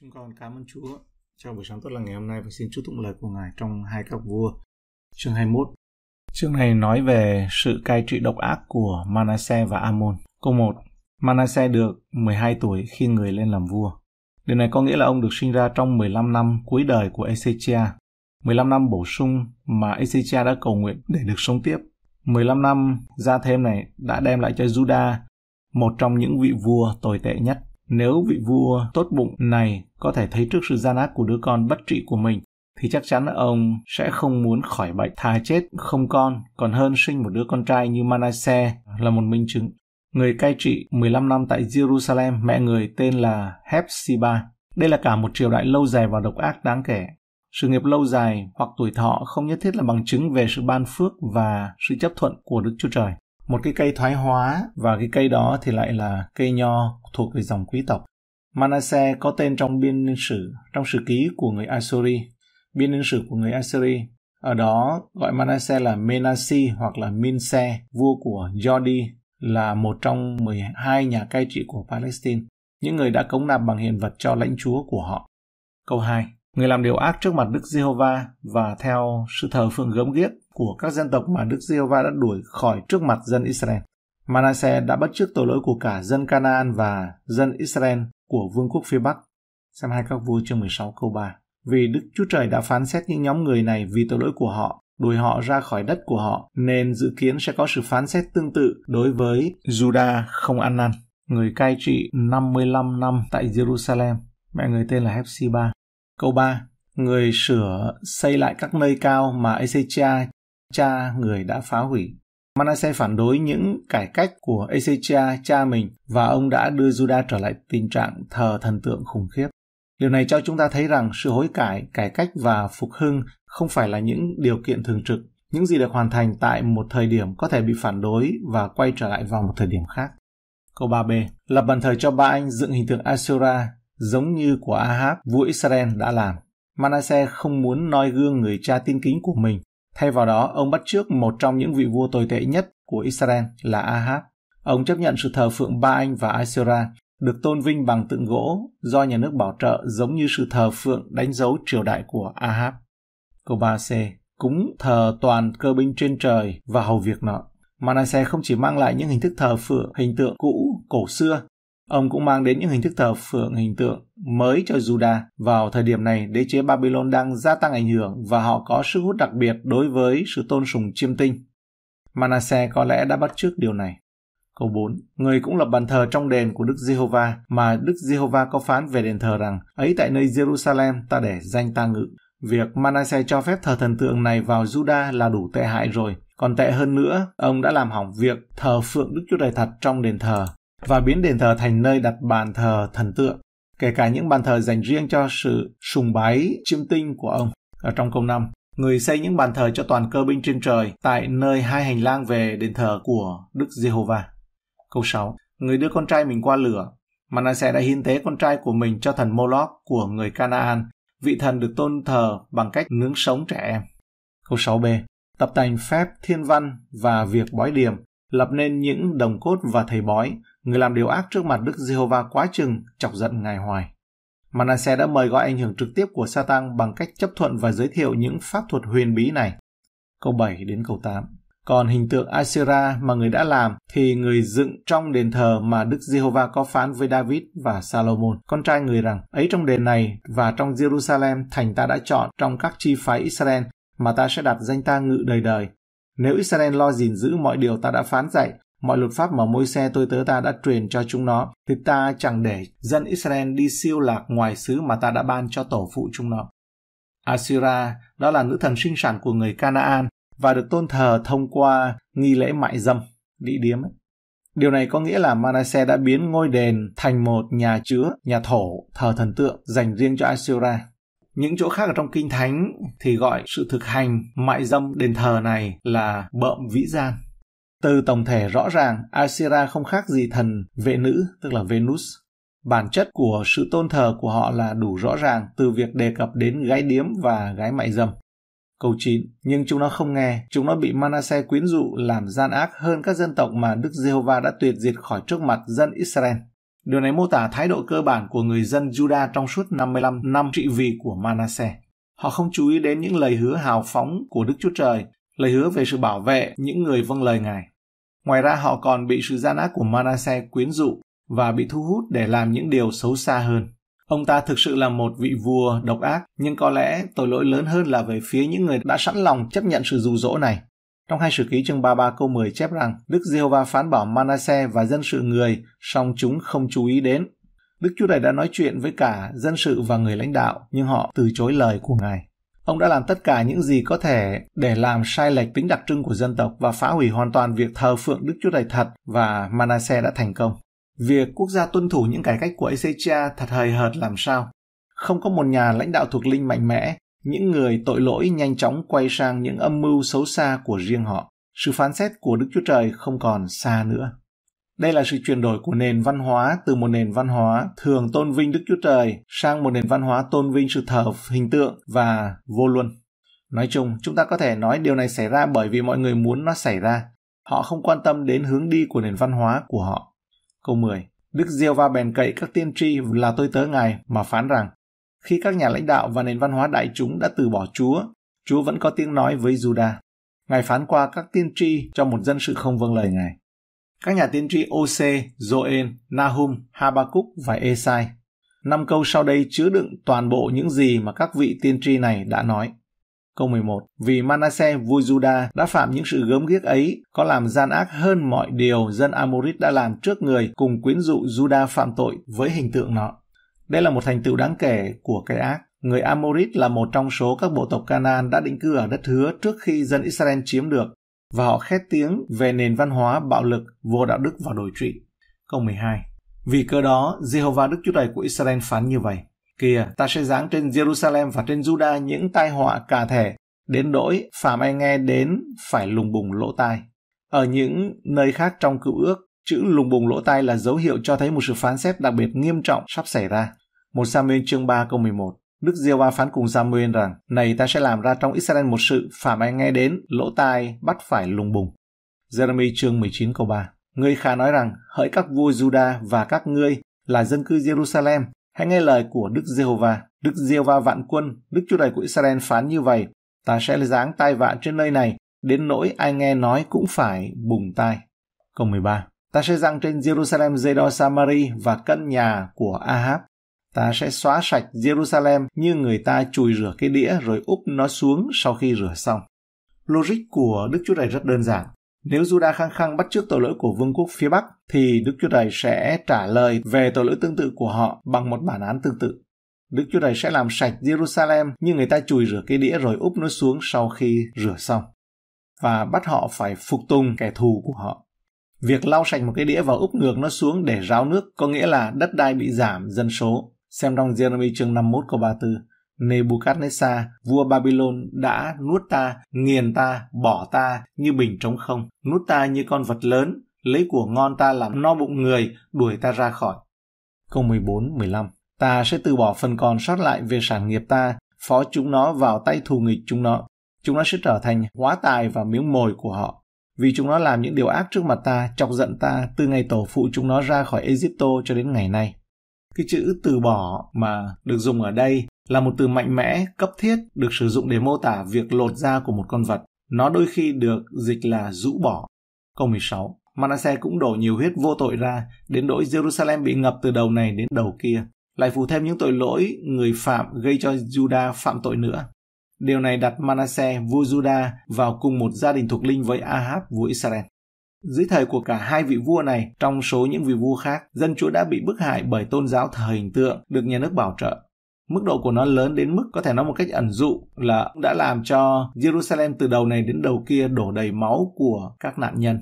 Chúng con cảm ơn Chúa cho buổi sáng tốt lành ngày hôm nay và xin chúc tụng lời của Ngài trong hai các vua. Chương 21 Chương này nói về sự cai trị độc ác của Manasseh và Amon. Câu 1 Manasseh được 12 tuổi khi người lên làm vua. Điều này có nghĩa là ông được sinh ra trong 15 năm cuối đời của Ezechia, 15 năm bổ sung mà Ezechia đã cầu nguyện để được sống tiếp. 15 năm gia thêm này đã đem lại cho Judah một trong những vị vua tồi tệ nhất nếu vị vua tốt bụng này có thể thấy trước sự gian ác của đứa con bất trị của mình, thì chắc chắn ông sẽ không muốn khỏi bệnh thà chết không con, còn hơn sinh một đứa con trai như Manasseh là một minh chứng. Người cai trị 15 năm tại Jerusalem, mẹ người tên là Hepsiba. Đây là cả một triều đại lâu dài và độc ác đáng kể. Sự nghiệp lâu dài hoặc tuổi thọ không nhất thiết là bằng chứng về sự ban phước và sự chấp thuận của Đức Chúa Trời một cái cây thoái hóa và cái cây đó thì lại là cây nho thuộc về dòng quý tộc. Manasseh có tên trong biên niên sử, trong sử ký của người Assyri, biên niên sử của người Assyri. Ở đó gọi Manasseh là Menasi hoặc là Minse, vua của Jodi, là một trong 12 nhà cai trị của Palestine. Những người đã cống nạp bằng hiện vật cho lãnh chúa của họ. Câu 2. Người làm điều ác trước mặt Đức Giê-hô-va và theo sự thờ phượng gớm ghiếc của các dân tộc mà Đức Giê-hô-va đã đuổi khỏi trước mặt dân Israel. Manasseh đã bắt chước tội lỗi của cả dân Canaan và dân Israel của vương quốc phía Bắc. Xem hai các vua chương 16 câu 3. Vì Đức Chúa Trời đã phán xét những nhóm người này vì tội lỗi của họ, đuổi họ ra khỏi đất của họ, nên dự kiến sẽ có sự phán xét tương tự đối với Judah không ăn năn, người cai trị 55 năm tại Jerusalem. Mẹ người tên là Hepsiba Câu 3. Người sửa xây lại các nơi cao mà Ezechia, cha người đã phá hủy. Manasseh phản đối những cải cách của Ezechia cha mình và ông đã đưa Judah trở lại tình trạng thờ thần tượng khủng khiếp. Điều này cho chúng ta thấy rằng sự hối cải, cải cách và phục hưng không phải là những điều kiện thường trực. Những gì được hoàn thành tại một thời điểm có thể bị phản đối và quay trở lại vào một thời điểm khác. Câu 3b Lập bàn thờ cho ba anh dựng hình tượng Asura giống như của Ahab vua Israel đã làm. Manasse không muốn noi gương người cha tin kính của mình. Thay vào đó, ông bắt trước một trong những vị vua tồi tệ nhất của Israel là Ahab. Ông chấp nhận sự thờ phượng Ba Anh và Asera được tôn vinh bằng tượng gỗ do nhà nước bảo trợ giống như sự thờ phượng đánh dấu triều đại của Ahab. Câu 3c Cúng thờ toàn cơ binh trên trời và hầu việc nọ. Manasseh không chỉ mang lại những hình thức thờ phượng, hình tượng cũ, cổ xưa, Ông cũng mang đến những hình thức thờ phượng hình tượng mới cho Juda. Vào thời điểm này, đế chế Babylon đang gia tăng ảnh hưởng và họ có sức hút đặc biệt đối với sự tôn sùng chiêm tinh. Manasseh có lẽ đã bắt trước điều này. Câu 4. Người cũng lập bàn thờ trong đền của Đức Giê-hô-va mà Đức Giê-hô-va có phán về đền thờ rằng ấy tại nơi Jerusalem ta để danh ta ngự. Việc Manasseh cho phép thờ thần tượng này vào Juda là đủ tệ hại rồi. Còn tệ hơn nữa, ông đã làm hỏng việc thờ phượng Đức Chúa Trời thật trong đền thờ và biến đền thờ thành nơi đặt bàn thờ thần tượng, kể cả những bàn thờ dành riêng cho sự sùng bái chiêm tinh của ông. Ở trong câu 5, người xây những bàn thờ cho toàn cơ binh trên trời tại nơi hai hành lang về đền thờ của Đức Giê-hô-va. Câu 6, người đưa con trai mình qua lửa, Manasseh đã hiến tế con trai của mình cho thần Moloch của người Canaan, vị thần được tôn thờ bằng cách nướng sống trẻ em. Câu 6b, tập thành phép thiên văn và việc bói điểm, lập nên những đồng cốt và thầy bói, Người làm điều ác trước mặt Đức Giê-hô-va quá chừng, chọc giận Ngài hoài. Manasseh đã mời gọi ảnh hưởng trực tiếp của Satan bằng cách chấp thuận và giới thiệu những pháp thuật huyền bí này. Câu 7 đến câu 8. Còn hình tượng Asera mà người đã làm thì người dựng trong đền thờ mà Đức Giê-hô-va có phán với David và Salomon, con trai người rằng, ấy trong đền này và trong Jerusalem thành ta đã chọn trong các chi phái Israel mà ta sẽ đặt danh ta ngự đời đời. Nếu Israel lo gìn giữ mọi điều ta đã phán dạy, mọi luật pháp mà môi xe tôi tớ ta đã truyền cho chúng nó, thì ta chẳng để dân Israel đi siêu lạc ngoài xứ mà ta đã ban cho tổ phụ chúng nó. Assyria, đó là nữ thần sinh sản của người Canaan và được tôn thờ thông qua nghi lễ mại dâm, địa điếm. Ấy. Điều này có nghĩa là Manasseh đã biến ngôi đền thành một nhà chứa, nhà thổ, thờ thần tượng dành riêng cho Assyria. Những chỗ khác ở trong Kinh Thánh thì gọi sự thực hành mại dâm đền thờ này là bợm vĩ gian từ tổng thể rõ ràng, Asira không khác gì thần vệ nữ, tức là Venus. Bản chất của sự tôn thờ của họ là đủ rõ ràng từ việc đề cập đến gái điếm và gái mại dâm. Câu 9. Nhưng chúng nó không nghe, chúng nó bị Manasseh quyến dụ làm gian ác hơn các dân tộc mà Đức Giê-hô-va đã tuyệt diệt khỏi trước mặt dân Israel. Điều này mô tả thái độ cơ bản của người dân Judah trong suốt 55 năm trị vì của Manasseh. Họ không chú ý đến những lời hứa hào phóng của Đức Chúa Trời lời hứa về sự bảo vệ những người vâng lời Ngài. Ngoài ra họ còn bị sự gian ác của Manasseh quyến dụ và bị thu hút để làm những điều xấu xa hơn. Ông ta thực sự là một vị vua độc ác, nhưng có lẽ tội lỗi lớn hơn là về phía những người đã sẵn lòng chấp nhận sự dụ dỗ này. Trong hai sử ký chương 33 câu 10 chép rằng Đức Giê-hô-va phán bảo Manasseh và dân sự người, song chúng không chú ý đến. Đức Chúa Trời đã nói chuyện với cả dân sự và người lãnh đạo, nhưng họ từ chối lời của Ngài. Ông đã làm tất cả những gì có thể để làm sai lệch tính đặc trưng của dân tộc và phá hủy hoàn toàn việc thờ phượng Đức Chúa Trời thật và Manasseh đã thành công. Việc quốc gia tuân thủ những cải cách của Ezechia thật hời hợt làm sao. Không có một nhà lãnh đạo thuộc linh mạnh mẽ, những người tội lỗi nhanh chóng quay sang những âm mưu xấu xa của riêng họ. Sự phán xét của Đức Chúa Trời không còn xa nữa. Đây là sự chuyển đổi của nền văn hóa từ một nền văn hóa thường tôn vinh Đức Chúa Trời sang một nền văn hóa tôn vinh sự thờ hình tượng và vô luân. Nói chung, chúng ta có thể nói điều này xảy ra bởi vì mọi người muốn nó xảy ra. Họ không quan tâm đến hướng đi của nền văn hóa của họ. Câu 10. Đức Diêu Va bèn cậy các tiên tri là tôi tớ ngài mà phán rằng khi các nhà lãnh đạo và nền văn hóa đại chúng đã từ bỏ Chúa, Chúa vẫn có tiếng nói với Juda. Ngài phán qua các tiên tri cho một dân sự không vâng lời Ngài. Các nhà tiên tri OC, Joel, Nahum, Habakkuk và Esai. Năm câu sau đây chứa đựng toàn bộ những gì mà các vị tiên tri này đã nói. Câu 11. Vì Manasseh vua Juda đã phạm những sự gớm ghiếc ấy, có làm gian ác hơn mọi điều dân Amorit đã làm trước người cùng quyến dụ Juda phạm tội với hình tượng nó. Đây là một thành tựu đáng kể của cái ác. Người Amorit là một trong số các bộ tộc Canaan đã định cư ở đất hứa trước khi dân Israel chiếm được và họ khét tiếng về nền văn hóa bạo lực, vô đạo đức và đổi trụy. Câu 12 Vì cơ đó, Jehovah Đức Chúa Trời của Israel phán như vậy. Kìa, ta sẽ giáng trên Jerusalem và trên Judah những tai họa cả thể, đến đổi phàm ai nghe đến phải lùng bùng lỗ tai. Ở những nơi khác trong cựu ước, chữ lùng bùng lỗ tai là dấu hiệu cho thấy một sự phán xét đặc biệt nghiêm trọng sắp xảy ra. một Samuel chương 3 câu 11 Đức Diêu Va phán cùng Samuel rằng, này ta sẽ làm ra trong Israel một sự phàm ai nghe đến, lỗ tai bắt phải lùng bùng. Jeremy chương 19 câu 3 người khá nói rằng, hỡi các vua Juda và các ngươi là dân cư Jerusalem, hãy nghe lời của Đức Giê-hô-va. Đức Giê-hô-va vạn quân, Đức Chúa Trời của Israel phán như vậy, ta sẽ giáng tai vạ trên nơi này, đến nỗi ai nghe nói cũng phải bùng tai. Câu 13 Ta sẽ giăng trên Jerusalem dây đo Samari và cân nhà của Ahab ta sẽ xóa sạch Jerusalem như người ta chùi rửa cái đĩa rồi úp nó xuống sau khi rửa xong. Logic của Đức Chúa Trời rất đơn giản. Nếu Judah khăng khăng bắt chước tội lỗi của vương quốc phía Bắc, thì Đức Chúa Trời sẽ trả lời về tội lỗi tương tự của họ bằng một bản án tương tự. Đức Chúa Trời sẽ làm sạch Jerusalem như người ta chùi rửa cái đĩa rồi úp nó xuống sau khi rửa xong và bắt họ phải phục tùng kẻ thù của họ. Việc lau sạch một cái đĩa và úp ngược nó xuống để ráo nước có nghĩa là đất đai bị giảm dân số. Xem trong Jeremy chương 51 câu 34, Nebuchadnezzar, vua Babylon đã nuốt ta, nghiền ta, bỏ ta như bình trống không, nuốt ta như con vật lớn, lấy của ngon ta làm no bụng người, đuổi ta ra khỏi. Câu 14, 15 Ta sẽ từ bỏ phần còn sót lại về sản nghiệp ta, phó chúng nó vào tay thù nghịch chúng nó. Chúng nó sẽ trở thành hóa tài và miếng mồi của họ. Vì chúng nó làm những điều ác trước mặt ta, chọc giận ta từ ngày tổ phụ chúng nó ra khỏi Egypto cho đến ngày nay. Cái chữ từ bỏ mà được dùng ở đây là một từ mạnh mẽ, cấp thiết được sử dụng để mô tả việc lột da của một con vật. Nó đôi khi được dịch là rũ bỏ. Câu 16. Manasseh cũng đổ nhiều huyết vô tội ra, đến nỗi Jerusalem bị ngập từ đầu này đến đầu kia. Lại phủ thêm những tội lỗi người phạm gây cho Judah phạm tội nữa. Điều này đặt Manasseh, vua Judah, vào cùng một gia đình thuộc linh với Ahab, vua Israel. Dưới thời của cả hai vị vua này, trong số những vị vua khác, dân chúa đã bị bức hại bởi tôn giáo thờ hình tượng được nhà nước bảo trợ. Mức độ của nó lớn đến mức có thể nói một cách ẩn dụ là đã làm cho Jerusalem từ đầu này đến đầu kia đổ đầy máu của các nạn nhân.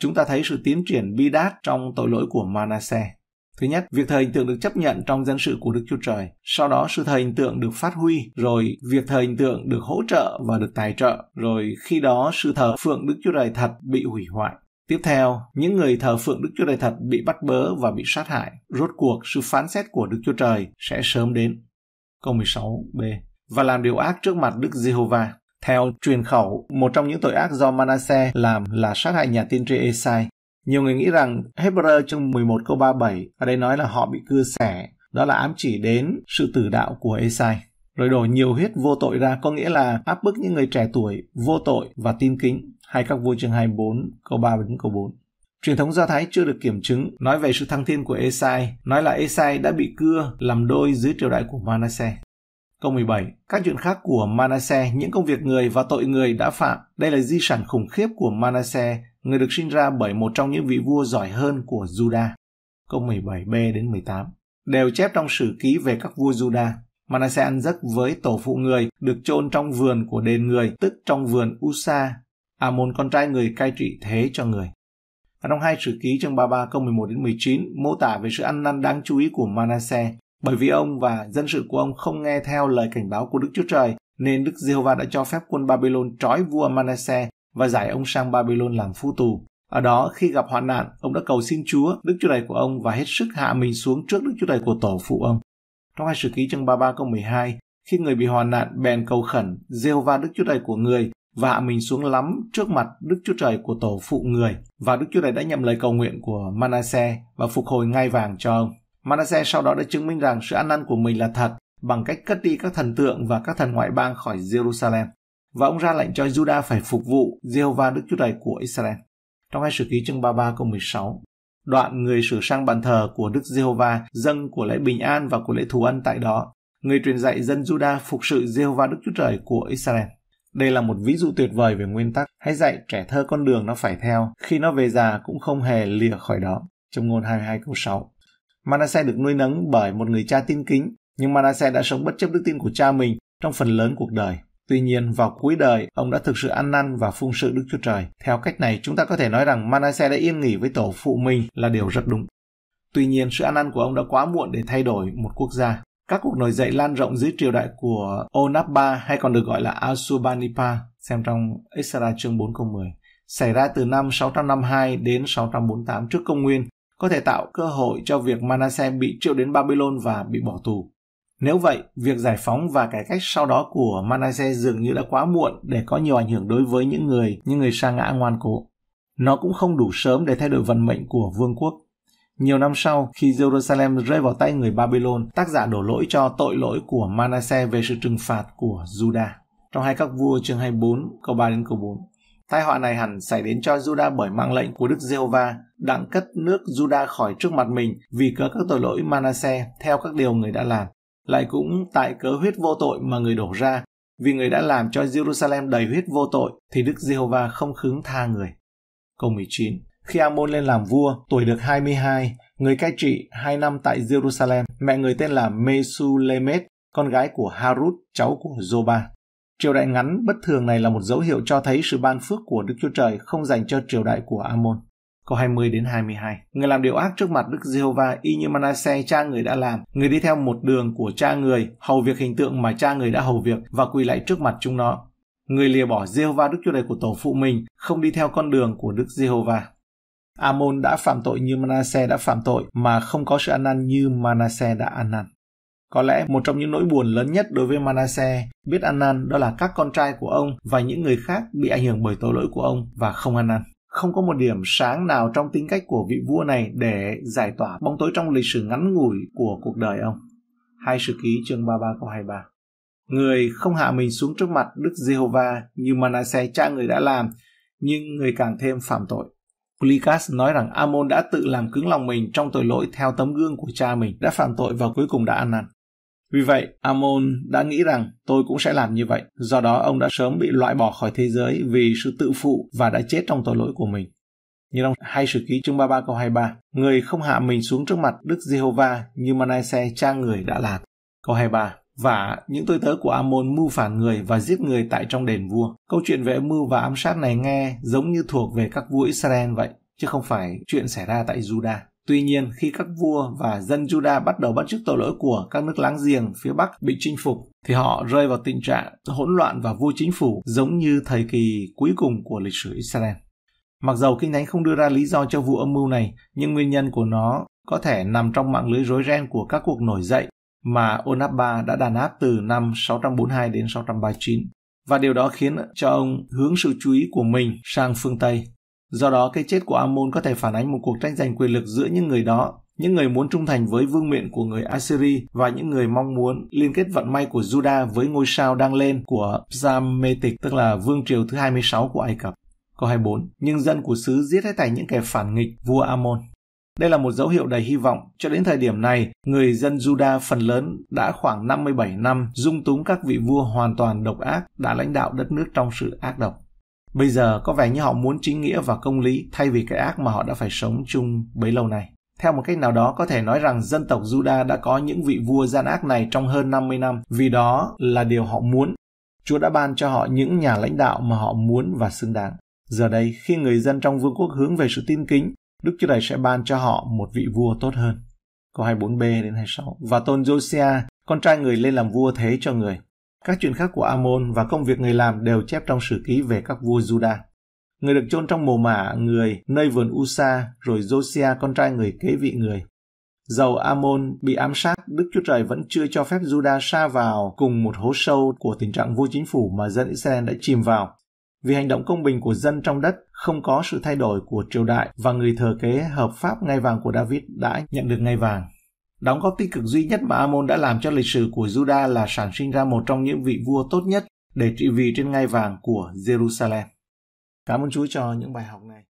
Chúng ta thấy sự tiến triển bi đát trong tội lỗi của Manasseh. Thứ nhất, việc thờ hình tượng được chấp nhận trong dân sự của Đức Chúa Trời. Sau đó sự thờ hình tượng được phát huy, rồi việc thờ hình tượng được hỗ trợ và được tài trợ, rồi khi đó sự thờ phượng Đức Chúa Trời thật bị hủy hoại. Tiếp theo, những người thờ phượng Đức Chúa Trời thật bị bắt bớ và bị sát hại. Rốt cuộc, sự phán xét của Đức Chúa Trời sẽ sớm đến. Câu 16b Và làm điều ác trước mặt Đức Giê-hô-va. Theo truyền khẩu, một trong những tội ác do Manasse làm là sát hại nhà tiên tri Esai. Nhiều người nghĩ rằng Hebrew chương 11 câu 37 ở đây nói là họ bị cưa xẻ, đó là ám chỉ đến sự tử đạo của Esai rồi đổ nhiều huyết vô tội ra có nghĩa là áp bức những người trẻ tuổi vô tội và tin kính hay các vua chương 24 câu 3 đến câu 4. Truyền thống Do Thái chưa được kiểm chứng nói về sự thăng thiên của Esai, nói là Esai đã bị cưa làm đôi dưới triều đại của Manasseh. Câu 17. Các chuyện khác của Manasseh, những công việc người và tội người đã phạm, đây là di sản khủng khiếp của Manasseh, người được sinh ra bởi một trong những vị vua giỏi hơn của Judah. Câu 17b đến 18 đều chép trong sử ký về các vua Judah. Manasse ăn giấc với tổ phụ người được chôn trong vườn của đền người, tức trong vườn Usa. Amon con trai người cai trị thế cho người. Và trong hai sử ký chương 33 câu 11 đến 19 mô tả về sự ăn năn đáng chú ý của Manasse bởi vì ông và dân sự của ông không nghe theo lời cảnh báo của Đức Chúa Trời nên Đức Giê-hô-va đã cho phép quân Babylon trói vua Manasse và giải ông sang Babylon làm phu tù. Ở đó, khi gặp hoạn nạn, ông đã cầu xin Chúa, Đức Chúa Trời của ông và hết sức hạ mình xuống trước Đức Chúa Trời của tổ phụ ông. Trong hai sử ký chương 33 câu 12, khi người bị hoàn nạn bèn cầu khẩn, rêu va Đức Chúa Trời của người và mình xuống lắm trước mặt Đức Chúa Trời của tổ phụ người và Đức Chúa Trời đã nhậm lời cầu nguyện của Manasseh và phục hồi ngai vàng cho ông. Manasseh sau đó đã chứng minh rằng sự ăn năn của mình là thật bằng cách cất đi các thần tượng và các thần ngoại bang khỏi Jerusalem và ông ra lệnh cho Judah phải phục vụ Jehovah Đức Chúa Trời của Israel. Trong hai sử ký chương 33 câu 16, đoạn người sửa sang bàn thờ của Đức Giê-hô-va, dâng của lễ bình an và của lễ thù ân tại đó. Người truyền dạy dân Juda phục sự Giê-hô-va Đức Chúa Trời của Israel. Đây là một ví dụ tuyệt vời về nguyên tắc, hãy dạy trẻ thơ con đường nó phải theo, khi nó về già cũng không hề lìa khỏi đó. Trong ngôn 22 câu 6. Manasseh được nuôi nấng bởi một người cha tin kính, nhưng Manasseh đã sống bất chấp đức tin của cha mình trong phần lớn cuộc đời. Tuy nhiên, vào cuối đời, ông đã thực sự ăn năn và phung sự Đức Chúa Trời. Theo cách này, chúng ta có thể nói rằng Manasseh đã yên nghỉ với tổ phụ mình là điều rất đúng. Tuy nhiên, sự ăn năn của ông đã quá muộn để thay đổi một quốc gia. Các cuộc nổi dậy lan rộng dưới triều đại của Onappa hay còn được gọi là Assurbanipal, xem trong Esra chương 4 câu 10, xảy ra từ năm 652 đến 648 trước công nguyên, có thể tạo cơ hội cho việc Manasseh bị triệu đến Babylon và bị bỏ tù. Nếu vậy, việc giải phóng và cải cách sau đó của Manasseh dường như đã quá muộn để có nhiều ảnh hưởng đối với những người như người sa ngã ngoan cố. Nó cũng không đủ sớm để thay đổi vận mệnh của vương quốc. Nhiều năm sau, khi Jerusalem rơi vào tay người Babylon, tác giả đổ lỗi cho tội lỗi của Manasseh về sự trừng phạt của Judah. Trong hai các vua chương 24, câu 3 đến câu 4. Tai họa này hẳn xảy đến cho Judah bởi mang lệnh của Đức Giê-hô-va đặng cất nước Judah khỏi trước mặt mình vì cớ các tội lỗi Manasseh theo các điều người đã làm lại cũng tại cớ huyết vô tội mà người đổ ra, vì người đã làm cho Jerusalem đầy huyết vô tội thì Đức Giê-hô-va không khứng tha người. Câu 19 Khi Amon lên làm vua, tuổi được 22, người cai trị 2 năm tại Jerusalem, mẹ người tên là Mesulemet, con gái của Harut, cháu của Zoba. Triều đại ngắn bất thường này là một dấu hiệu cho thấy sự ban phước của Đức Chúa Trời không dành cho triều đại của Amon câu 20 đến 22. Người làm điều ác trước mặt Đức Giê-hô-va y như Manasse cha người đã làm, người đi theo một đường của cha người, hầu việc hình tượng mà cha người đã hầu việc và quỳ lạy trước mặt chúng nó. Người lìa bỏ Giê-hô-va Đức Chúa Trời của tổ phụ mình, không đi theo con đường của Đức Giê-hô-va. Amon đã phạm tội như Manasse đã phạm tội mà không có sự ăn năn như Manasse đã ăn năn. Có lẽ một trong những nỗi buồn lớn nhất đối với Manasse biết ăn năn đó là các con trai của ông và những người khác bị ảnh hưởng bởi tội lỗi của ông và không ăn năn không có một điểm sáng nào trong tính cách của vị vua này để giải tỏa bóng tối trong lịch sử ngắn ngủi của cuộc đời ông. Hai sử ký chương 33 câu 23 Người không hạ mình xuống trước mặt Đức Giê-hô-va như Manasseh cha người đã làm, nhưng người càng thêm phạm tội. Plikas nói rằng Amon đã tự làm cứng lòng mình trong tội lỗi theo tấm gương của cha mình đã phạm tội và cuối cùng đã ăn năn. Vì vậy, Amon đã nghĩ rằng tôi cũng sẽ làm như vậy. Do đó, ông đã sớm bị loại bỏ khỏi thế giới vì sự tự phụ và đã chết trong tội lỗi của mình. Như trong hai sử ký chương 33 câu 23, người không hạ mình xuống trước mặt Đức Giê-hô-va như Manasseh cha người đã làm. Câu 23, và những tôi tớ của Amon mưu phản người và giết người tại trong đền vua. Câu chuyện về mưu và ám sát này nghe giống như thuộc về các vua Israel vậy, chứ không phải chuyện xảy ra tại Judah. Tuy nhiên, khi các vua và dân Juda bắt đầu bắt chước tội lỗi của các nước láng giềng phía Bắc bị chinh phục, thì họ rơi vào tình trạng hỗn loạn và vô chính phủ giống như thời kỳ cuối cùng của lịch sử Israel. Mặc dầu Kinh Thánh không đưa ra lý do cho vụ âm mưu này, nhưng nguyên nhân của nó có thể nằm trong mạng lưới rối ren của các cuộc nổi dậy mà Onabba đã đàn áp từ năm 642 đến 639. Và điều đó khiến cho ông hướng sự chú ý của mình sang phương Tây Do đó, cái chết của Amon có thể phản ánh một cuộc tranh giành quyền lực giữa những người đó, những người muốn trung thành với vương miện của người Assyri và những người mong muốn liên kết vận may của Juda với ngôi sao đang lên của Psametic, tức là vương triều thứ 26 của Ai Cập. Câu 24. Nhưng dân của xứ giết hết thảy những kẻ phản nghịch vua Amon. Đây là một dấu hiệu đầy hy vọng. Cho đến thời điểm này, người dân Juda phần lớn đã khoảng 57 năm dung túng các vị vua hoàn toàn độc ác đã lãnh đạo đất nước trong sự ác độc. Bây giờ có vẻ như họ muốn chính nghĩa và công lý thay vì cái ác mà họ đã phải sống chung bấy lâu này. Theo một cách nào đó có thể nói rằng dân tộc Judah đã có những vị vua gian ác này trong hơn 50 năm vì đó là điều họ muốn. Chúa đã ban cho họ những nhà lãnh đạo mà họ muốn và xứng đáng. Giờ đây, khi người dân trong vương quốc hướng về sự tin kính, Đức Chúa Trời sẽ ban cho họ một vị vua tốt hơn. Câu 24b đến 26 Và tôn Josiah, con trai người lên làm vua thế cho người. Các chuyện khác của Amon và công việc người làm đều chép trong sử ký về các vua Juda. Người được chôn trong mồ mả người nơi vườn Usa rồi Josia con trai người kế vị người. Dầu Amon bị ám sát, Đức Chúa Trời vẫn chưa cho phép Juda xa vào cùng một hố sâu của tình trạng vô chính phủ mà dân Israel đã chìm vào. Vì hành động công bình của dân trong đất không có sự thay đổi của triều đại và người thừa kế hợp pháp ngai vàng của David đã nhận được ngai vàng. Đóng góp tích cực duy nhất mà Amon đã làm cho lịch sử của Juda là sản sinh ra một trong những vị vua tốt nhất để trị vì trên ngai vàng của Jerusalem. Cảm ơn Chúa cho những bài học này.